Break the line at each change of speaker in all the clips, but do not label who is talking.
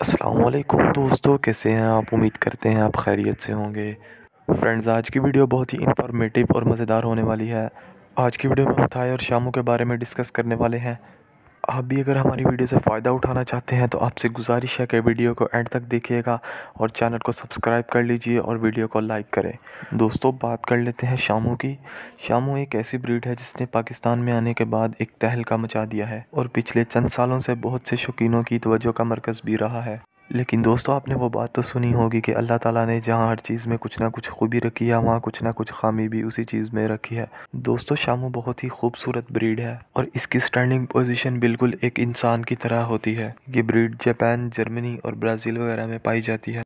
असलकुम दोस्तों कैसे हैं आप उम्मीद करते हैं आप खैरियत से होंगे फ्रेंड्स आज की वीडियो बहुत ही इंफॉर्मेटिव और मज़ेदार होने वाली है आज की वीडियो में मिठाई और शामों के बारे में डिस्कस करने वाले हैं आप भी अगर हमारी वीडियो से फ़ायदा उठाना चाहते हैं तो आपसे गुजारिश है कि वीडियो को एंड तक देखिएगा और चैनल को सब्सक्राइब कर लीजिए और वीडियो को लाइक करें दोस्तों बात कर लेते हैं शामों की शामों एक ऐसी ब्रीड है जिसने पाकिस्तान में आने के बाद एक तहलका मचा दिया है और पिछले चंद सालों से बहुत से शौकीनों की तवज्जो का मरकज़ भी रहा है लेकिन दोस्तों आपने वो बात तो सुनी होगी कि अल्लाह ताला ने जहाँ हर चीज़ में कुछ ना कुछ खूबी रखी है वहाँ कुछ ना कुछ खामी भी उसी चीज़ में रखी है दोस्तों शामू बहुत ही खूबसूरत ब्रीड है और इसकी स्टैंडिंग पोजीशन बिल्कुल एक इंसान की तरह होती है ये ब्रीड जापान जर्मनी और ब्राज़ील वगैरह में पाई जाती है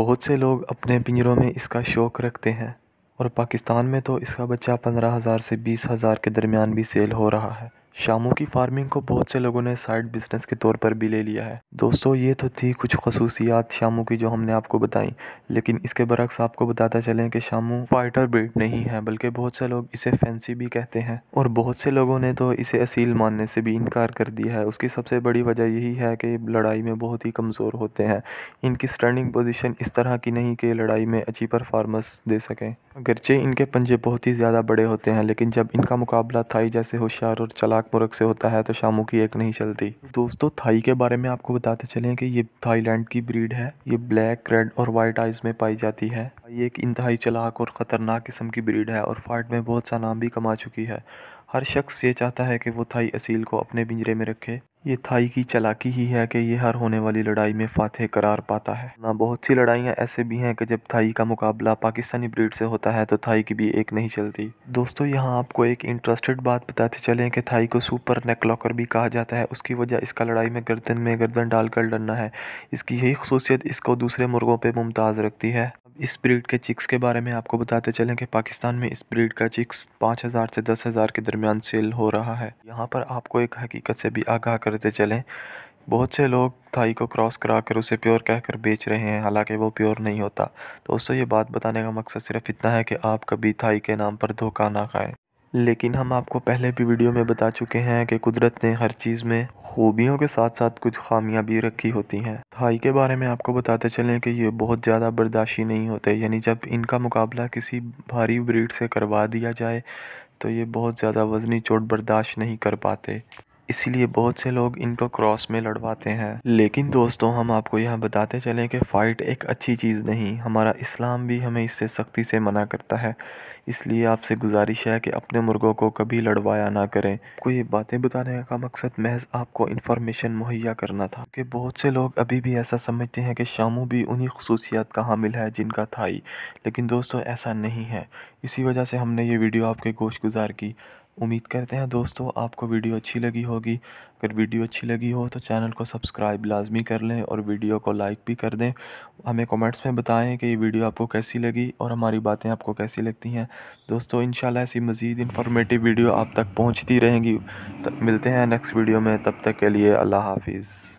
बहुत से लोग अपने पिंजरों में इसका शौक़ रखते हैं और पाकिस्तान में तो इसका बच्चा पंद्रह हज़ार से बीस हज़ार के दरमियान भी सेल हो रहा है शामों की फार्मिंग को बहुत से लोगों ने साइड बिजनेस के तौर पर भी ले लिया है दोस्तों ये तो थी कुछ खसूसियात शामों की जो हमने आपको बताई लेकिन इसके बरक्स आपको बताता चलें कि शामू फाइटर ब्रीड नहीं है बल्कि बहुत से लोग इसे फैंसी भी कहते हैं और बहुत से लोगों ने तो इसे असील मानने से भी इनकार कर दिया है उसकी सबसे बड़ी वजह यही है कि लड़ाई में बहुत ही कमज़ोर होते हैं इनकी स्टैंडिंग पोजिशन इस तरह की नहीं कि लड़ाई में अच्छी परफार्मेंस दे सकें अगरचे इनके पंजे बहुत ही ज़्यादा बड़े होते हैं लेकिन जब इनका मुकाबला थाई जैसे होशियार और चला नाक मुरक से होता है तो शामों की एक नहीं चलती दोस्तों थाई के बारे में आपको बताते चलें कि ये थाईलैंड की ब्रीड है ये ब्लैक रेड और वाइट आइज में पाई जाती है ये एक इंतहाई चलाक और ख़तरनाक किस्म की ब्रीड है और फाट में बहुत सा नाम भी कमा चुकी है हर शख्स ये चाहता है कि वो थाई असील को अपने पिंजरे में रखे ये थाई की चलाकी ही है कि ये हर होने वाली लड़ाई में फातह करार पाता है ना बहुत सी लड़ाइयाँ ऐसे भी हैं कि जब थाई का मुकाबला पाकिस्तानी ब्रीड से होता है तो थाई की भी एक नहीं चलती दोस्तों यहाँ आपको एक इंटरेस्टेड बात बताते चलें कि थाई को सुपर नेकलॉकर भी कहा जाता है उसकी वजह इसका लड़ाई में गर्दन में गर्दन डालकर लड़ना है इसकी यही खसूसियत इसको दूसरे मुर्गों पर मुमताज़ रखती है इस ब्रीड के चिक्स के बारे में आपको बताते चलें कि पाकिस्तान में इस ब्रीड का चिक्स पाँच हज़ार से दस हज़ार के दरमियान सेल हो रहा है यहाँ पर आपको एक हकीकत से भी आगाह करते चलें बहुत से लोग थाई को क्रॉस करा कर उसे प्योर कहकर बेच रहे हैं हालांकि वो प्योर नहीं होता दोस्तों ये बात बताने का मकसद सिर्फ इतना है कि आप कभी थाई के नाम पर धोखा ना खाएँ लेकिन हम आपको पहले भी वीडियो में बता चुके हैं कि कुदरत ने हर चीज़ में खूबियों के साथ साथ कुछ खामियां भी रखी होती हैं थाई के बारे में आपको बताते चलें कि ये बहुत ज़्यादा बर्दाशी नहीं होते यानी जब इनका मुकाबला किसी भारी ब्रीड से करवा दिया जाए तो ये बहुत ज़्यादा वजनी चोट बर्दाश्त नहीं कर पाते इसलिए बहुत से लोग इनको क्रॉस में लड़वाते हैं लेकिन दोस्तों हम आपको यहाँ बताते चलें कि फ़ाइट एक अच्छी चीज़ नहीं हमारा इस्लाम भी हमें इससे सख्ती से मना करता है इसलिए आपसे गुजारिश है कि अपने मुर्गों को कभी लड़वाया ना करें को ये बातें बताने का मकसद महज आपको इन्फॉर्मेशन मुहैया करना था कि बहुत से लोग अभी भी ऐसा समझते हैं कि शामू भी उन्हीं खसूसियात का हामिल है जिनका था ही लेकिन दोस्तों ऐसा नहीं है इसी वजह से हमने ये वीडियो आपके गोश गुजार की उम्मीद करते हैं दोस्तों आपको वीडियो अच्छी लगी होगी अगर वीडियो अच्छी लगी हो तो चैनल को सब्सक्राइब लाजमी कर लें और वीडियो को लाइक भी कर दें हमें कमेंट्स में बताएं कि ये वीडियो आपको कैसी लगी और हमारी बातें आपको कैसी लगती हैं दोस्तों इन ऐसी मज़ीद इन्फॉर्मेटिव वीडियो आप तक पहुँचती रहेंगी मिलते हैं नेक्स्ट वीडियो में तब तक के लिए अल्लाह हाफिज़